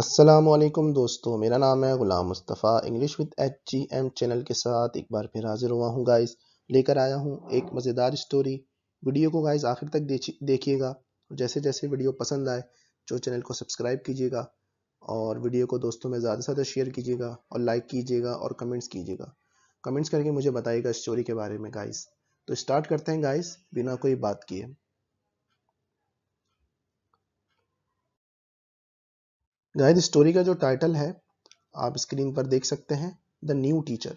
असलकम दोस्तों मेरा नाम है Ghulam Mustafa English with H G M channel के साथ एक बार फिर हाज़िर हुआ हूँ गाइस लेकर आया हूँ एक मज़ेदार स्टोरी वीडियो को गाइस आखिर तक देखिएगा जैसे जैसे वीडियो पसंद आए तो चैनल को सब्सक्राइब कीजिएगा और वीडियो को दोस्तों में ज़्यादा से ज़्यादा शेयर कीजिएगा और लाइक कीजिएगा और कमेंट्स कीजिएगा कमेंट्स करके मुझे बताइएगा स्टोरी के बारे में गाइस तो स्टार्ट करते हैं गाइस बिना कोई बात किए गाइस स्टोरी का जो टाइटल है आप स्क्रीन पर देख सकते हैं द न्यू टीचर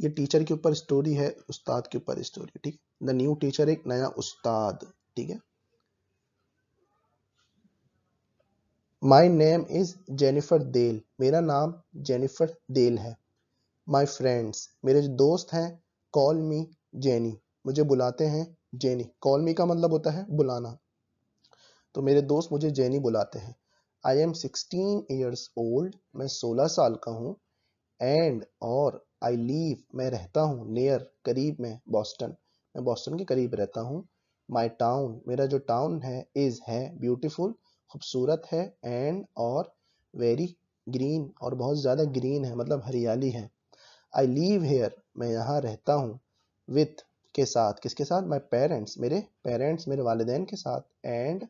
ये टीचर के ऊपर स्टोरी है उस्ताद के ऊपर स्टोरी ठीक द न्यू टीचर एक नया उस्ताद ठीक है माई नेम इज जेनिफर देल मेरा नाम जेनिफर देल है माई फ्रेंड्स मेरे जो दोस्त हैं कॉल मी जेनी मुझे बुलाते हैं जेनी कॉल मी का मतलब होता है बुलाना तो मेरे दोस्त मुझे जेनी बुलाते हैं I am sixteen years old मैं सोलह साल का हूँ एंड और आई लीव मैं रहता हूँ नियर करीब में बॉस्टन मैं बॉस्टन के करीब रहता हूँ माई टाउन मेरा जो टाउन है इज़ है ब्यूटिफुल खूबसूरत है एंड और वेरी ग्रीन और बहुत ज़्यादा ग्रीन है मतलब हरियाली है आई लीव हेयर मैं यहाँ रहता हूँ विथ के साथ किसके साथ माई पेरेंट्स मेरे पेरेंट्स मेरे वालदेन के साथ एंड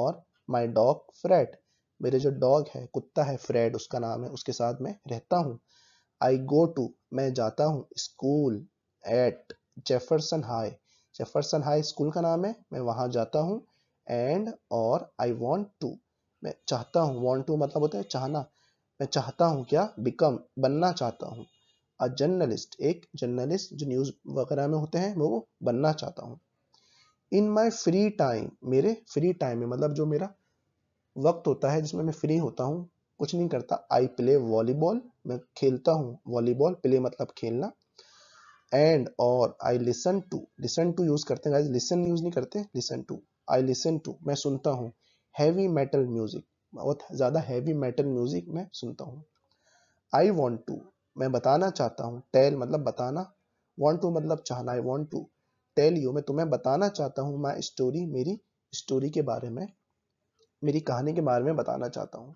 और माई डॉग फ्रेट मेरे जो डॉग है कुत्ता है फ्रेड उसका नाम है उसके साथ मैं रहता हूँ आई गो टू मैं जाता हूँ school at Jefferson High Jefferson High school का नाम है मैं वहाँ जाता हूँ एंड और आई वॉन्ट टू मैं चाहता हूँ वॉन्ट टू मतलब होता है चाहना मैं चाहता हूँ क्या बिकम बनना चाहता हूँ अ जर्नलिस्ट एक जर्नलिस्ट जो न्यूज़ वगैरह में होते हैं वो बनना चाहता हूँ इन माई फ्री टाइम मेरे फ्री टाइम में मतलब जो मेरा वक्त होता है जिसमें मैं फ्री होता हूँ कुछ नहीं करता आई प्ले वॉलीबॉल मैं खेलता हूँ वॉलीबॉल प्ले मतलब खेलना एंड और I listen to listen to use करते हैं लिसन यूज नहीं करते listen to I listen to मैं सुनता हूँ हैवी मेटल म्यूजिक बहुत ज़्यादा हैवी मेटल म्यूजिक मैं सुनता हूँ आई वॉन्ट टू मैं बताना चाहता हूँ टेल मतलब बताना वॉन्ट टू मतलब चाहना I want to tell you मैं तुम्हें बताना चाहता हूँ माई स्टोरी मेरी स्टोरी के बारे में मेरी कहानी के बारे में बताना चाहता हूँ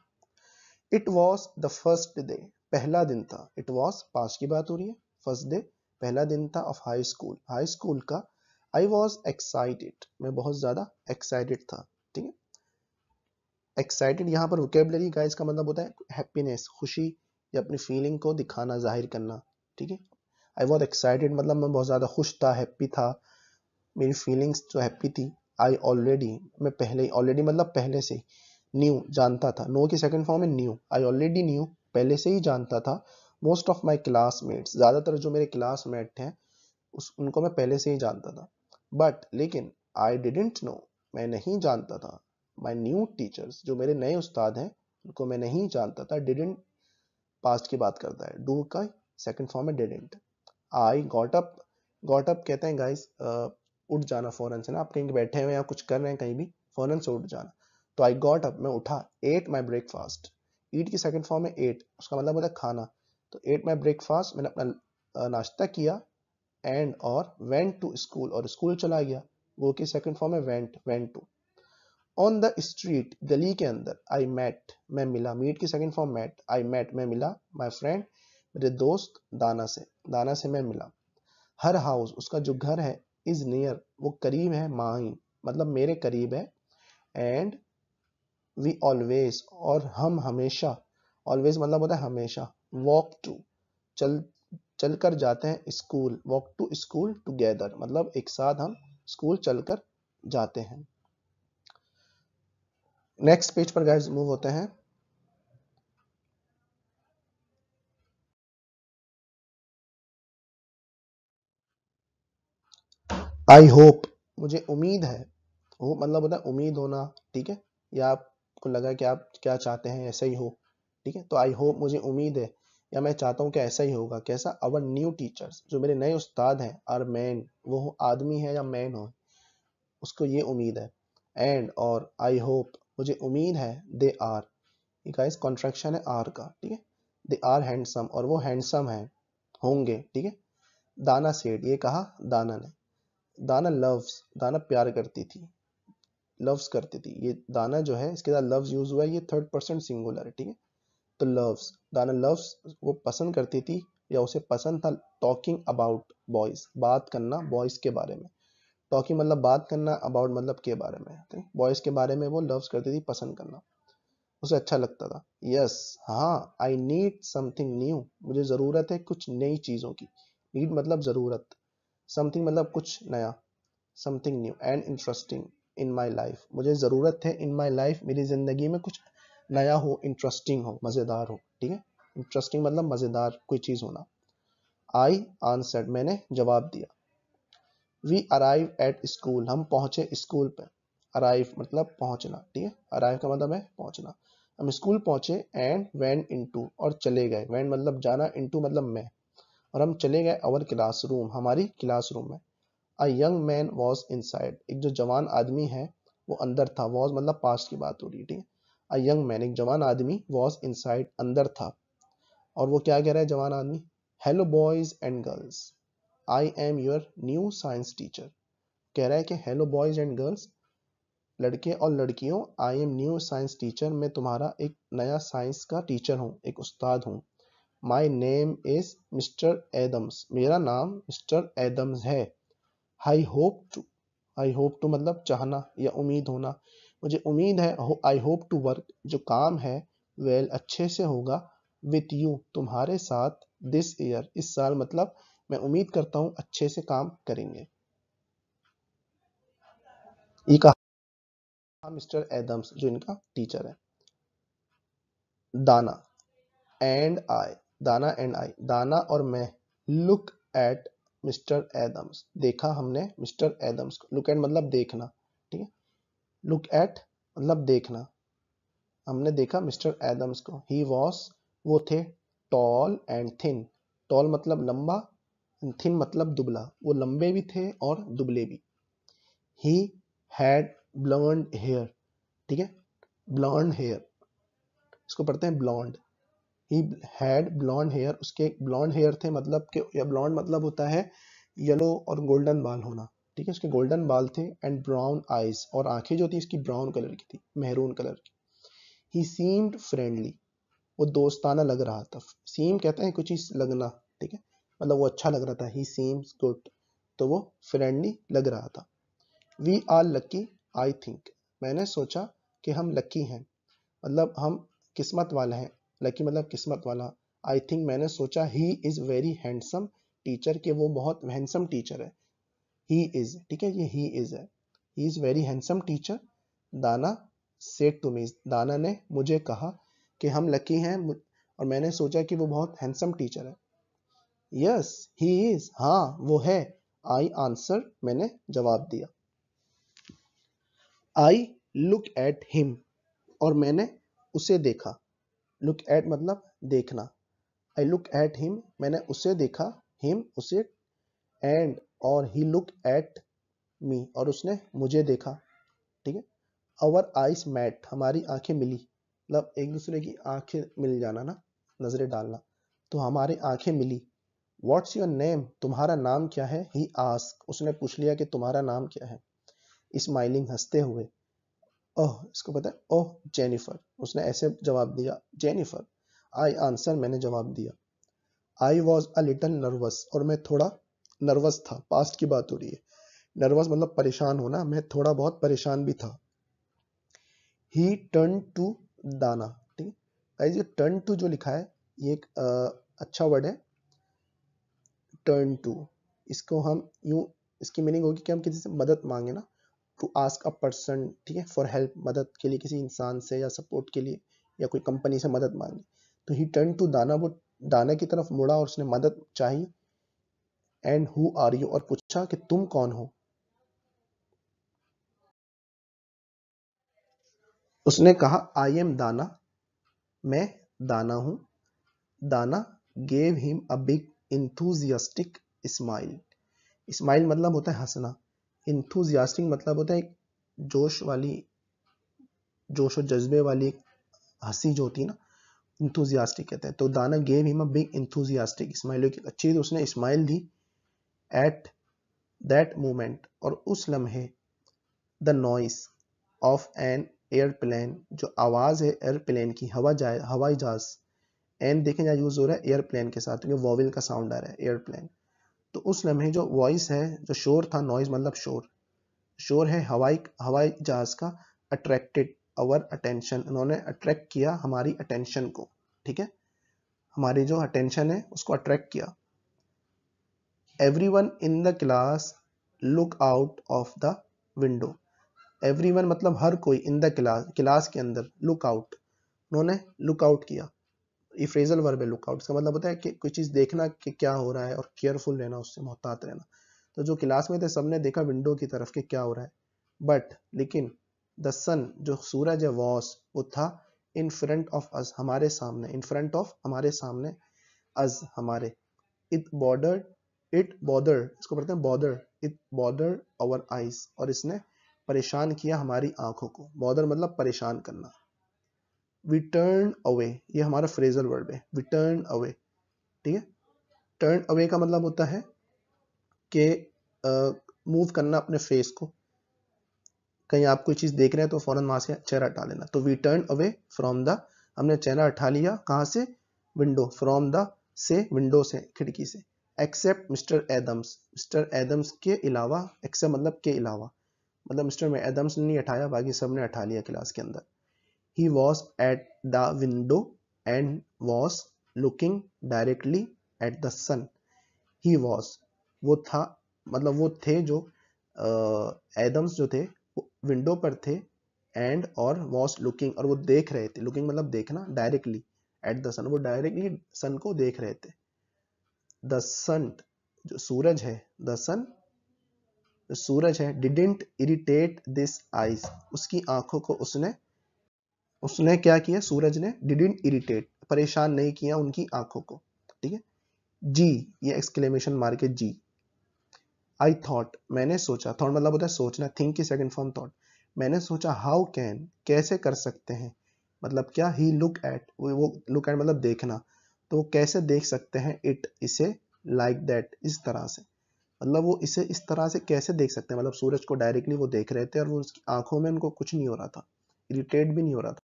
it was the first day पहला दिन था इट वॉज पास की बात हो रही है फर्स्ट डे पहला दिन था of high school high school का आई वॉज एक्साइटेड मैं बहुत ज़्यादा एक्साइटेड था ठीक है एक्साइटेड यहाँ पर वोकेबलरी का इसका मतलब होता है हैप्पीनेस खुशी या अपनी फीलिंग को दिखाना जाहिर करना ठीक है आई वॉज एक्साइटेड मतलब मैं बहुत ज़्यादा खुश था हैप्पी था मेरी फीलिंग्स जो हैप्पी थी आई ऑलरेडी मैं पहले ही ऑलरेडी मतलब पहले से न्यू जानता था नो की सेकेंड फॉर्म है न्यू आई ऑलरेडी न्यू पहले से ही जानता था मोस्ट ऑफ माई क्लासमेट्स ज़्यादातर जो मेरे क्लासमेट हैं उस उनको मैं पहले से ही जानता था बट लेकिन आई डिडेंट नो मैं नहीं जानता था माई न्यू टीचर्स जो मेरे नए उस्ताद हैं उनको मैं नहीं जानता था डिडेंट पास्ट की बात करता है डू का सेकेंड फॉर्म है डिडेंट आई गॉटअप गॉटअप कहते हैं गाइस उठ जाना फौरन से ना आप कहीं बैठे हुए या कुछ कर रहे हैं कहीं भी फौरन से उठ जाना तो आई गॉट अप मैं उठा एट माई ब्रेकफास्ट ईट की सेकेंड फॉर्म है एट उसका मतलब होता है खाना तो एट माई ब्रेकफास्ट मैंने अपना नाश्ता किया एंड और वेंट टू स्कूल और स्कूल चला गया वो की सेकेंड फॉर्म है went went to on the street गली के अंदर आई मैट मैं मिला मीट की second form met I met मैं मिला माई फ्रेंड मेरे दोस्त दाना से दाना से मैं मिला हर हाउस उसका जो घर है इज नियर वो करीब है माई मतलब मेरे करीब है एंड वी ऑलवेज और हम हमेशा ऑलवेज मतलब होता है हमेशा वॉक टू चल चल कर जाते हैं school walk to school together मतलब एक साथ हम स्कूल चलकर जाते हैं नेक्स्ट पेज पर गाइस मूव होते हैं आई होप मुझे उम्मीद है वो मतलब होता है उम्मीद होना ठीक है या आपको लगा कि आप क्या चाहते हैं ऐसा ही हो ठीक है तो आई होप मुझे उम्मीद है या मैं चाहता हूँ कि ऐसा ही होगा कैसा अवर न्यू टीचर्स जो मेरे नए उस्ताद हैं आर मैन वो आदमी है या मैन हो उसको ये उम्मीद है एंड और आई होप मुझे उम्मीद है दे आर ये गाइस कॉन्ट्रेक्शन है आर का ठीक है दे आर हैंडसम और वो हैंडसम है होंगे ठीक है दाना सेठ ये कहा दाना ने दाना लव्स दाना प्यार करती थी लव्स करती थी ये दाना जो है इसके साथ लव्स यूज हुआ है ये थर्ड पर्सन सिंगुलर ठीक है तो लव्स दाना लव्स वो पसंद करती थी या उसे पसंद था टॉकिंग अबाउट बॉयज बात करना बॉयज के बारे में टॉकिंग मतलब बात करना अबाउट मतलब के बारे में बॉयज तो के बारे में वो लव्स करती थी पसंद करना उसे अच्छा लगता था यस हाँ आई नीड समथिंग न्यू मुझे ज़रूरत है कुछ नई चीज़ों की नीड मतलब ज़रूरत समथिंग मतलब कुछ नया something new and interesting in my life मुझे ज़रूरत है इन माई लाइफ मेरी ज़िंदगी में कुछ नया हो इंटरेस्टिंग हो मज़ेदार हो ठीक है इंटरेस्टिंग मतलब मज़ेदार कोई चीज़ होना आई आंसर मैंने जवाब दिया वी अराइव एट स्कूल हम पहुंचे स्कूल पे अराइव मतलब पहुंचना ठीक है अराइव का मतलब है पहुंचना हम स्कूल पहुंचे एंड वैन इन और चले गए वैन मतलब जाना इन मतलब मैं और हम चले गए अवर रूम हमारी क्लासरूम में a young man was in एक जो जवान आदमी है वो अंदर था वॉज मतलब पास्ट की बात हो रही ठीक है अ यंग मैन एक जवान आदमी वॉज इन अंदर था और वो क्या कह रहा है जवान आदमी hello boys and girls I am your new science teacher कह रहा है कि हेलो बॉयज एंड गर्ल्स लड़के और लड़कियों I am new science teacher मैं तुम्हारा एक नया साइंस का टीचर हूँ एक उस्ताद हूँ my name is Mr Adams मेरा नाम मिस्टर एडम्स है I hope to I hope to मतलब चाहना या उम्मीद होना मुझे उम्मीद है आई होप टू वर्क जो काम है वेल well, अच्छे से होगा विथ यू तुम्हारे साथ दिस ईयर इस साल मतलब मैं उम्मीद करता हूँ अच्छे से काम करेंगे ये कहा मिस्टर एडम्स जो इनका टीचर है दाना एंड आई दाना एंड आई दाना और मैं लुक एट मिस्टर एडम्स देखा हमने मिस्टर एडम्स को लुक एट मतलब देखना ठीक है लुक एट मतलब देखना हमने देखा मिस्टर एडम्स को ही वॉस वो थे टॉल एंड थिन टॉल मतलब लंबा थिन मतलब दुबला वो लंबे भी थे और दुबले भी ही हैड ब्लॉन्ड हेयर ठीक है ब्लॉन्ड हेयर इसको पढ़ते हैं blond he had blond hair उसके ब्लॉन्ड हेयर थे मतलब के या ब्लॉन्ड मतलब होता है येलो और गोल्डन बाल होना ठीक है उसके गोल्डन बाल थे एंड ब्राउन आइज और आंखें जो थी इसकी ब्राउन कलर की थी मेहरून कलर की ही सीम्ड फ्रेंडली वो दोस्ताना लग रहा था सीम कहते हैं कुछ चीज लगना ठीक है मतलब वो अच्छा लग रहा था ही सीम्स गुड तो वो फ्रेंडली लग रहा था we are lucky I think मैंने सोचा कि हम लक्की हैं मतलब हम किस्मत वाले हैं लकी मतलब किस्मत वाला आई थिंक मैंने सोचा he is very handsome teacher के वो बहुत हैंडसम टीचर है ही इज ठीक है ये ही इज है he is very handsome teacher Dana said to me Dana ने मुझे कहा कि हम लकी हैं और मैंने सोचा कि वो बहुत हैंडसम टीचर है यस ही इज हाँ वो है आई आंसर मैंने जवाब दिया आई लुक एट हिम और मैंने उसे देखा लुक एट मतलब देखना आई लुक एट हिम मैंने उसे देखा हिम उसे एंड और ही लुक एट मी और उसने मुझे देखा ठीक है अवर आइस मैट हमारी आंखें मिली मतलब एक दूसरे की आंखें मिल जाना ना नजरें डालना तो हमारी आंखें मिली वॉट्स योर नेम तुम्हारा नाम क्या है ही आस्क उसने पूछ लिया कि तुम्हारा नाम क्या है स्माइलिंग हंसते हुए ओह इसको पता है ओह जेनिफर उसने ऐसे जवाब दिया जेनिफर आई आंसर मैंने जवाब दिया I was a little nervous और मैं थोड़ा नर्वस था पास्ट की बात हो रही है नर्वस मतलब परेशान होना मैं थोड़ा बहुत परेशान भी था ही टर्न टू दाना ठीक है ये टर्न टू जो लिखा है ये एक आ, अच्छा वर्ड है टर्न टू इसको हम यू इसकी मीनिंग होगी कि हम किसी से मदद मांगे ना टू आस्क अ पर्सन ठीक है फॉर हेल्प मदद के लिए किसी इंसान से या सपोर्ट के लिए या कोई कंपनी से मदद मांगी तो ही टर्न टू दाना वो दाना की तरफ मुड़ा और उसने मदद चाही एंड हु आर यू और पूछा कि तुम कौन हो उसने कहा आई एम दाना मैं दाना हूं Dana gave him a big enthusiastic smile smile मतलब होता है हंसना इंथुजियास्टिक मतलब होता है एक जोश वाली जोश और जज्बे वाली एक हंसी जो होती है ना इंथुजियास्टिक कहते हैं तो Dana gave him big enthusiastic इस्माइलो की अच्छी तो उसने स्माइल दी एट दैट मोमेंट और उस लम्हे the noise of an airplane जो आवाज़ है एयरप्लेन की हवा जाए हवाई जहाज़ एन देखें यहाँ यूज़ हो रहा है एयरप्लेन के साथ क्योंकि वॉविल का साउंड आ रहा है एयरप्लेन तो उस लम्हे जो वॉइस है जो शोर था नॉइज मतलब शोर शोर है हवाई हवाई जहाज का अट्रैक्टेड अवर अटेंशन उन्होंने अट्रैक्ट किया हमारी अटेंशन को ठीक है हमारी जो अटेंशन है उसको अट्रैक्ट किया everyone in the class look out of the window everyone मतलब हर कोई इन द क्लास क्लास के अंदर लुक आउट उन्होंने लुक आउट किया इफ्रेजल वर्ब है लुकआउट इसका मतलब होता है कि कोई चीज़ देखना कि क्या हो रहा है और केयरफुल रहना उससे मोहतात रहना तो जो क्लास में थे सबने देखा विंडो की तरफ कि क्या हो रहा है बट लेकिन द सन जो सूरज है वॉस वो था इन फ्रंट ऑफ अज हमारे सामने इन फ्रंट ऑफ हमारे सामने अज हमारे इट बॉर्डर इट बॉर्डर इसको पढ़ते हैं bothered it bothered our eyes और इसने परेशान किया हमारी आंखों को बॉर्डर मतलब परेशान करना वी टर्न अवे ये हमारा फ्रेजल वर्ड है वी टर्न अवे ठीक है टर्न अवे का मतलब होता है कि मूव करना अपने फेस को कहीं आप कोई चीज़ देख रहे हैं तो फ़ौरन वहां से चेहरा हटा लेना तो we turn away from the हमने चेहरा हटा लिया कहाँ से विंडो फ्रॉम द से विंडो से खिड़की से except Mr Adams Mr Adams के अलावा एक्सेप्ट मतलब के अलावा मतलब मिस्टर एडम्स ने नहीं हटाया बाकी सब ने हटा लिया क्लास के अंदर He was at the window and was looking directly at the sun. He was वो था मतलब वो थे जो एडम्स uh, जो थे विंडो पर थे एंड और वॉस लुकिंग और वो देख रहे थे लुकिंग मतलब देखना डायरेक्टली एट द सन वो डायरेक्टली सन को देख रहे थे द सन जो सूरज है द सन सूरज है डिडेंट इरिटेट दिस आइज उसकी आंखों को उसने उसने क्या किया सूरज ने डिडेंट इरिटेट परेशान नहीं किया उनकी आंखों को ठीक है जी ये एक्सक्लेमेशन मार के जी आई थॉट मैंने सोचा थॉट मतलब होता है सोचना थिंक की सेकंड फॉर्म थॉट मैंने सोचा हाउ कैन कैसे कर सकते हैं मतलब क्या ही लुक एट वो लुक एट मतलब देखना तो कैसे देख सकते हैं इट इसे लाइक like दैट इस तरह से मतलब वो इसे इस तरह से कैसे देख सकते हैं मतलब सूरज को डायरेक्टली वो देख रहे थे और वो उसकी आंखों में उनको कुछ नहीं हो रहा था इरिटेट भी नहीं हो रहा था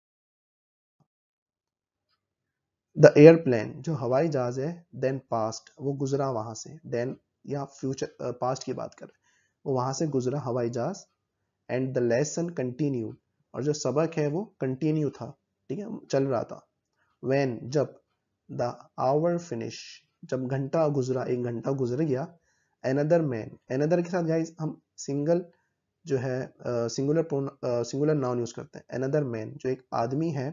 द एयरप्लेन जो हवाई जहाज है देन पास्ट वो गुजरा वहां से देन या फ्यूचर पास्ट की बात करें वो वहां से गुजरा हवाई जहाज एंड द लेसन कंटिन्यू और जो सबक है वो कंटिन्यू था ठीक है चल रहा था वैन जब द आवर फिनिश जब घंटा गुजरा एक घंटा गुजर गया एनदर मैन एनदर के साथ गाइज हम सिंगल जो है सिंगुलर सिंगुलर नाउन यूज करते हैं एनदर मैन जो एक आदमी है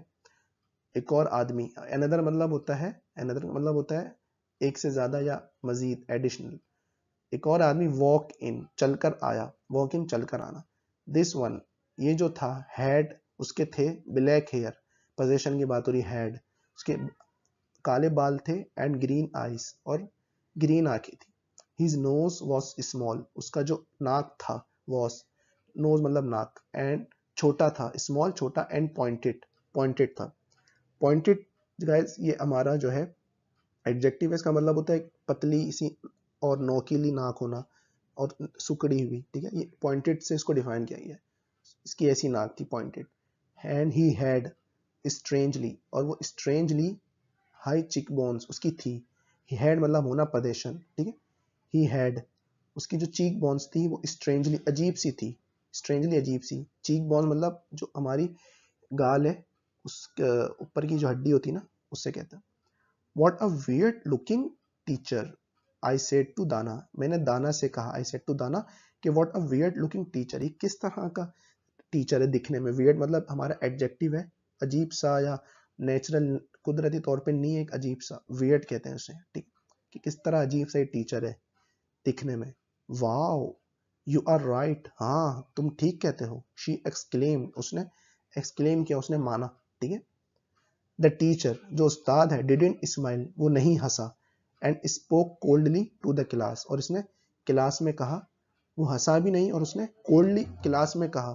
एक और आदमी अनदर मतलब होता है अनदर मतलब होता है एक से ज़्यादा या मज़ीद एडिशनल एक और आदमी वॉक इन चलकर आया वॉक इन चलकर आना दिस वन ये जो था हेड उसके थे ब्लैक हेयर पोजेशन की बात हो रही हेड उसके काले बाल थे एंड ग्रीन आईज और ग्रीन आंखें थी हिज नोज वॉज स्मॉल उसका जो नाक था वॉस नोज मतलब नाक एंड छोटा था स्मॉल छोटा एंड पॉइंटेड पॉइंटेड था पॉइंटेड गाइस ये हमारा जो है एडजेक्टिव है इसका मतलब होता है पतली सी और नोकीली नाक होना और सुकड़ी हुई ठीक है ये पॉइंटेड से इसको डिफाइन किया गया है इसकी ऐसी नाक थी pointed and he had strangely और वो स्ट्रेंजली हाई चिक बोन्स उसकी थी ही हैड मतलब होना प्रदेशन ठीक है ही हैड उसकी जो चीक बोन्स थी वो स्ट्रेंजली अजीब सी थी स्ट्रेंजली अजीब सी चीक बोन मतलब जो हमारी गाल है उस ऊपर की जो हड्डी होती है ना उससे कहते हैं what a weird looking teacher I said to Dana मैंने दाना से कहा आई सेड टू दाना कि what a weird looking teacher ये किस तरह का टीचर है दिखने में वियर्ड मतलब हमारा एडजेक्टिव है अजीब सा या नेचुरल कुदरती तौर पे नहीं एक अजीब सा वियर्ड कहते हैं उसे ठीक कि किस तरह अजीब सा ये टीचर है दिखने में वाओ यू आर राइट हाँ तुम ठीक कहते हो शी एक्सक्लेम उसने एक्सक्लेम किया उसने माना ठीक है द टीचर जो उस्ताद है डिडेंट स्माइल वो नहीं हंसा and spoke coldly to the class और इसने क्लास में कहा वो हंसा भी नहीं और उसने कोल्डली क्लास में कहा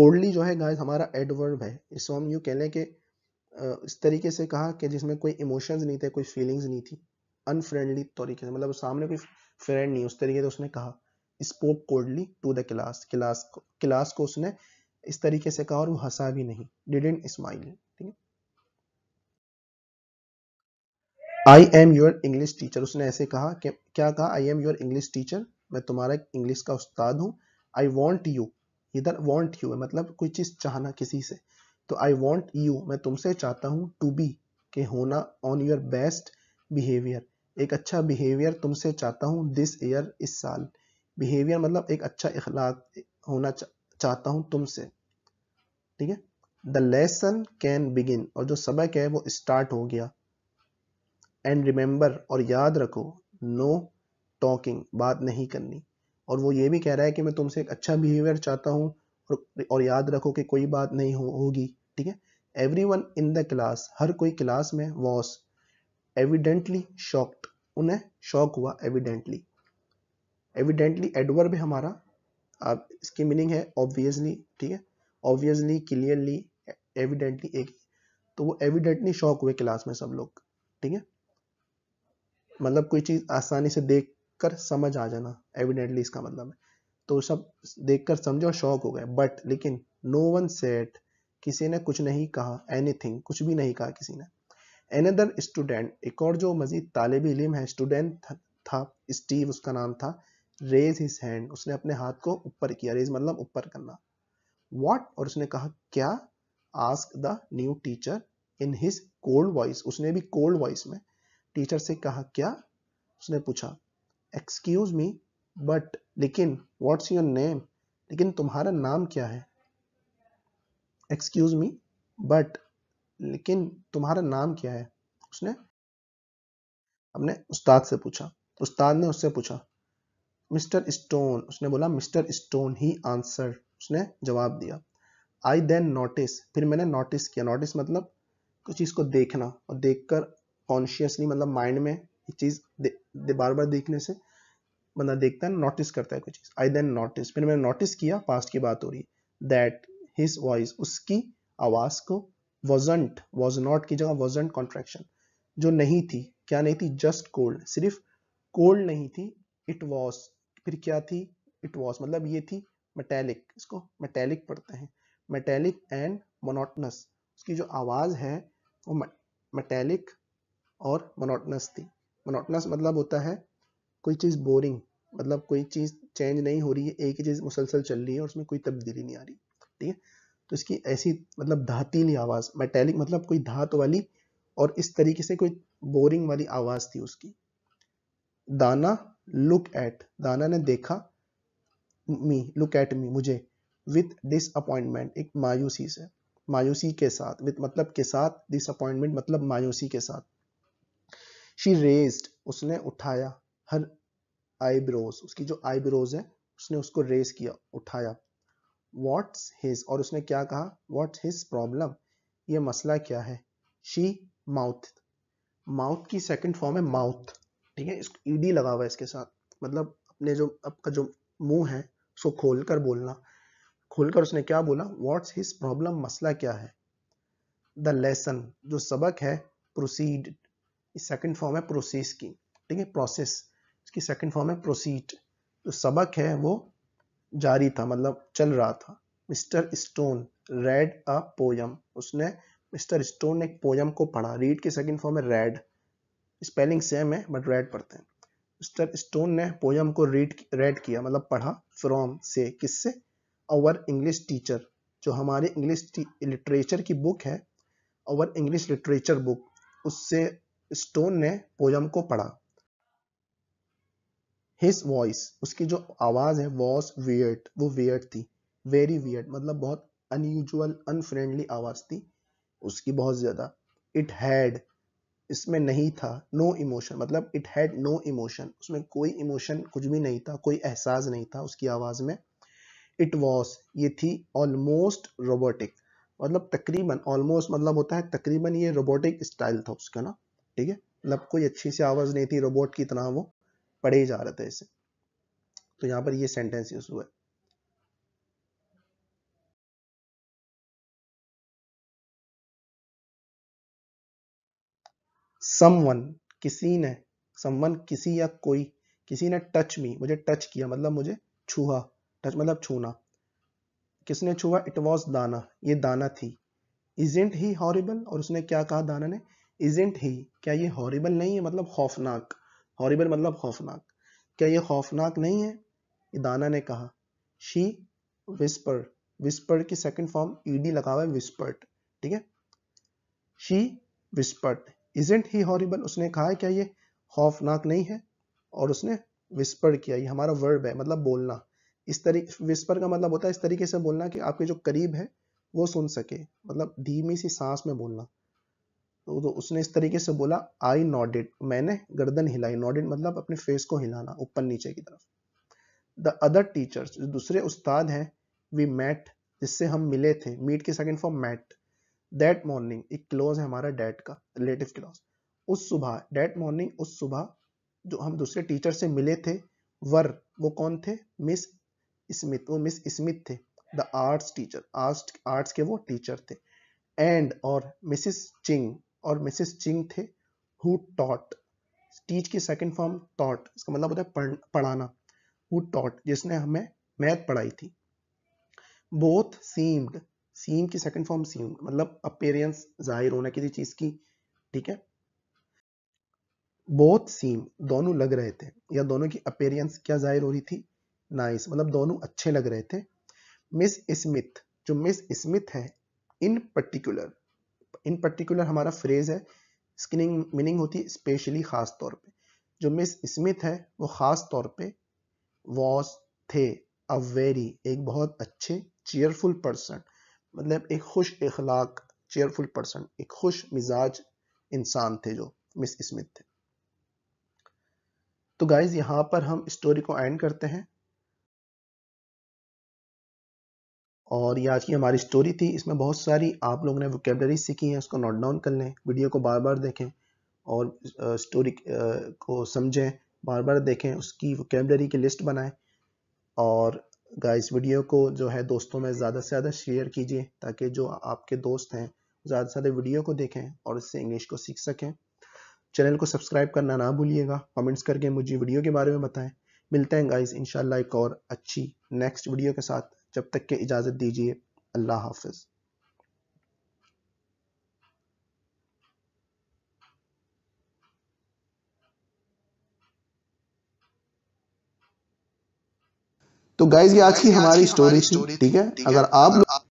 कोल्डली जो है गाइस हमारा एडवर्ब है इसको हम यू कह लें कि इस तरीके से कहा कि जिसमें कोई इमोशंस नहीं थे कोई फीलिंग्स नहीं थी अनफ्रेंडली तरीके से मतलब सामने कोई फ्रेंड नहीं उस तरीके से उसने कहा spoke coldly to the class class class को उसने इस तरीके से कहा और वो हंसा भी नहीं डिडेंट स्माइल ठीक है I am your English teacher उसने ऐसे कहा कि क्या कहा I am your English teacher मैं तुम्हारा इंग्लिश का उस्ताद हूँ आई वॉन्ट यू इधर वॉन्ट यू है मतलब कोई चीज़ चाहना किसी से तो आई वॉन्ट यू मैं तुमसे चाहता हूँ टू बी के होना ऑन योर बेस्ट बिहेवियर एक अच्छा बिहेवियर तुमसे चाहता हूँ दिस ईयर इस साल बिहेवियर मतलब एक अच्छा इखलाक होना चा, चाहता हूँ तुमसे ठीक है द लेसन कैन बिगिन और जो सबक है वो स्टार्ट हो गया एंड रिमेंबर और याद रखो नो टॉकिंग बात नहीं करनी और वो ये भी कह रहा है कि मैं तुमसे एक अच्छा बिहेवियर चाहता हूँ और, और याद रखो कि कोई बात नहीं हो, होगी ठीक है everyone in the class हर कोई क्लास में वॉस एविडेंटली शॉक्ड उन्हें शॉक हुआ एविडेंटली एविडेंटली एडवर्ब हमारा आप इसकी मीनिंग है ऑब्वियसली ठीक है ऑब्वियसली क्लियरली एविडेंटली एक तो वो एविडेंटली शॉक हुए क्लास में सब लोग ठीक है मतलब कोई चीज़ आसानी से देख कर समझ आ जाना एविडेंटली इसका मतलब है तो सब देख कर समझे और शौक हो गए बट लेकिन नो वन सेट किसी ने कुछ नहीं कहा एनीथिंग कुछ भी नहीं कहा किसी ने एनदर स्टूडेंट एक और जो मजीद तालब इलम है स्टूडेंट था स्टीव उसका नाम था रेज हिज हैंड उसने अपने हाथ को ऊपर किया रेज मतलब ऊपर करना वॉट और उसने कहा क्या ask the new teacher in his cold voice उसने भी कोल्ड वॉइस में टीचर से कहा क्या उसने पूछा एक्सक्यूज मी बट लेकिन व्हाट्स योर नेम लेकिन तुम्हारा नाम क्या है एक्सक्यूज मी बट लेकिन तुम्हारा नाम क्या है उसने अपने उस्ताद से पूछा उस्ताद ने उससे पूछा मिस्टर स्टोन उसने बोला मिस्टर स्टोन ही आंसर उसने जवाब दिया आई देन नोटिस फिर मैंने नोटिस किया नोटिस मतलब कुछ चीज़ को देखना और देखकर कॉन्शियसली मतलब माइंड में एक चीज़ बार बार देखने से बंदा देखता है नोटिस करता है कुछ चीज़ आई देन नोटिस फिर मैंने नोटिस किया पास्ट की बात हो रही दैट हिज वॉइस उसकी आवाज़ को वॉजेंट वॉज नॉट की जगह वॉजेंट कॉन्ट्रेक्शन जो नहीं थी क्या नहीं थी जस्ट कोल्ड सिर्फ कोल्ड नहीं थी इट वॉज फिर क्या थी इट वॉज मतलब ये थी मेटेलिक इसको मेटेलिक पढ़ते हैं मेटेलिक एंड मोनोटनस उसकी जो आवाज़ है वो मेटेलिक और मोनोटनस थी मोनोटनस मतलब होता है कोई चीज़ बोरिंग मतलब कोई चीज़ चेंज नहीं हो रही है एक ही चीज़ मुसलसल चल रही है और उसमें कोई तब्दीली नहीं आ रही ठीक है तो इसकी ऐसी मतलब धातीली आवाज़ मेटेलिक मतलब कोई धातु वाली और इस तरीके से कोई बोरिंग वाली आवाज़ थी उसकी दाना लुक एट दाना ने देखा मी लुक एट मी मुझे विथ डिसअपॉइंटमेंट एक मायूसी से मायूसी के साथ विथ मतलब के साथ डिसअपॉइंटमेंट मतलब मायूसी के साथ शी रेस्ड उसने उठाया हर आईब्रोज उसकी जो आईब्रोज है उसने उसको रेस किया उठाया वॉट्स हिज और उसने क्या कहा वॉट्स हिज प्रॉब्लम ये मसला क्या है शी माउथ माउथ की सेकेंड फॉर्म है माउथ ठीक है इसको ईडी e लगा हुआ है इसके साथ मतलब अपने जो आपका जो मुंह है उसको खोलकर बोलना खोलकर उसने क्या बोला व्हाट्स हिज प्रॉब्लम मसला क्या है द लेसन जो सबक है प्रोसीड सेकंड फॉर्म है प्रोसेस की ठीक है प्रोसेस इसकी सेकंड फॉर्म है प्रोसीड जो सबक है वो जारी था मतलब चल रहा था Mr Stone read a poem उसने मिस्टर स्टोन ने एक पोयम को पढ़ा रीड की सेकंड फॉर्म है रेड स्पेलिंग सेम है बट रेड पढ़ते हैं मिस्टर स्टोन ने पोयम को रीड रेड किया मतलब पढ़ा फ्रॉम से किससे अवर इंग्लिश टीचर जो हमारे इंग्लिश लिटरेचर की बुक है अवर इंग्लिश लिटरेचर बुक उससे स्टोन ने पोयम को पढ़ा हिज वॉइस उसकी जो आवाज़ है वॉज वियर्ड वो वियर्ड थी वेरी वियर्ड मतलब बहुत अनयूजल अनफ्रेंडली आवाज़ थी उसकी बहुत ज़्यादा इट हैड इसमें नहीं था नो इमोशन मतलब इट हैड नो इमोशन उसमें कोई इमोशन कुछ भी नहीं था कोई एहसास नहीं था उसकी आवाज़ में इट वॉज ये थी ऑलमोस्ट रोबोटिक मतलब तकरीबन ऑलमोस्ट मतलब होता है तकरीबन ये रोबोटिक स्टाइल था उसका ना ठीक है मतलब कोई अच्छी सी आवाज़ नहीं थी रोबोट की तरह वो पढ़े जा रहे थे इसे तो यहाँ पर ये सेंटेंस यूज हुआ है समवन किसी ने समवन किसी या कोई किसी ने टच मी मुझे टच किया मतलब मुझे छुआ टच मतलब छूना किसने छुआ इट वॉज दाना ये दाना थी इजेंट ही हॉरिबल और उसने क्या कहा दाना ने इजेंट ही क्या ये हॉरिबल नहीं है मतलब खौफनाक हॉरिबल मतलब खौफनाक क्या ये खौफनाक नहीं है ये दाना ने कहा शी विस्पर विस्पर की सेकंड फॉर्म ईडी लगा हुआ है विस्पर्ट ठीक है she whispered isn't he horrible उसने कहा क्या ये खौफनाक नहीं है और उसने विस्पर किया ये हमारा वर्ब है मतलब बोलना इस तरीके विस्पर का मतलब होता है इस तरीके से बोलना कि आपके जो करीब है वो सुन सके मतलब धीमी सी सांस में बोलना तो, तो उसने इस तरीके से बोला आई नॉडेड मैंने गर्दन हिलाई नॉडेड मतलब अपने फेस को हिलाना ऊपर नीचे की तरफ द अदर टीचर्स जो दूसरे उस्ताद हैं वी मैट जिससे हम मिले थे मीट के second for met that morning एक क्लोज है हमारा डेट का रिलेटिव क्लोज उस सुबह डेट मॉर्निंग उस सुबह जो हम दूसरे टीचर से मिले थे वर वो कौन थे मिस स्मिथ वो मिस स्मिथ थे the arts teacher arts arts के वो टीचर थे एंड और मिसिस चिंग और मिसिस चिंग थे हु टॉट टीच की सेकंड फॉर्म टॉट इसका मतलब होता है पढ़, पढ़ाना हु टॉट जिसने हमें मैथ पढ़ाई थी बोथ सीम्ड सीम की सेकंड फॉर्म सीम मतलब अपेरियंस जाहिर होना किसी चीज की ठीक है बहुत सीम दोनों लग रहे थे या दोनों की अपेरियंस क्या जाहिर हो रही थी नाइस मतलब दोनों अच्छे लग रहे थे मिस स्मिथ जो मिस स्मिथ है इन पर्टिकुलर इन पर्टिकुलर हमारा फ्रेज है स्किनिंग मीनिंग होती है स्पेशली खास तौर पे जो मिस स्मिथ है वो खास तौर पे वॉज थे अ वेरी एक बहुत अच्छे चेयरफुल पर्सन मतलब एक खुश अखलाक चेयरफुल पर्सन एक खुश मिजाज इंसान थे जो मिस स्मिथ थे तो गाइज यहाँ पर हम स्टोरी को एंड करते हैं और ये आज की हमारी स्टोरी थी इसमें बहुत सारी आप लोगों ने वोकेबलरी सीखी है उसको नोट डाउन कर लें वीडियो को बार बार देखें और स्टोरी को समझें बार बार देखें उसकी वोकेबलरी की लिस्ट बनाएं और गाइस वीडियो को जो है दोस्तों में ज़्यादा से ज़्यादा शेयर कीजिए ताकि जो आपके दोस्त हैं ज़्यादा से ज़्यादा वीडियो को देखें और इससे इंग्लिश को सीख सकें चैनल को सब्सक्राइब करना ना भूलिएगा कमेंट्स करके मुझे वीडियो के बारे में बताएं मिलते हैं गाइस इंशाल्लाह एक और अच्छी नेक्स्ट वीडियो के साथ जब तक के इजाज़त दीजिए अल्लाह हाफिज़ तो गाइज ये आज की हमारी स्टोरी थी ठीक है अगर आप लोग